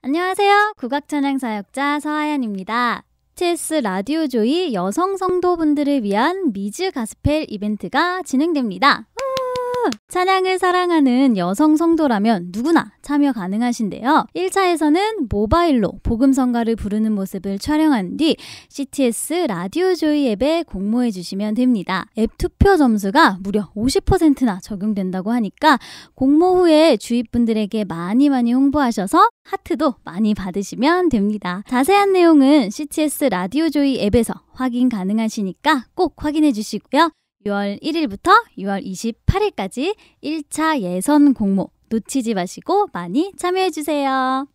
안녕하세요. 국악천양 사역자 서하연입니다. TS 라디오조이 여성 성도분들을 위한 미즈 가스펠 이벤트가 진행됩니다. 찬양을 사랑하는 여성 성도라면 누구나 참여 가능하신데요. 1차에서는 모바일로 복음성가를 부르는 모습을 촬영한 뒤 CTS 라디오 조이 앱에 공모해 주시면 됩니다. 앱 투표 점수가 무려 50%나 적용된다고 하니까 공모 후에 주위 분들에게 많이 많이 홍보하셔서 하트도 많이 받으시면 됩니다. 자세한 내용은 CTS 라디오 조이 앱에서 확인 가능하시니까 꼭 확인해 주시고요. 6월 1일부터 6월 28일까지 1차 예선 공모 놓치지 마시고 많이 참여해주세요.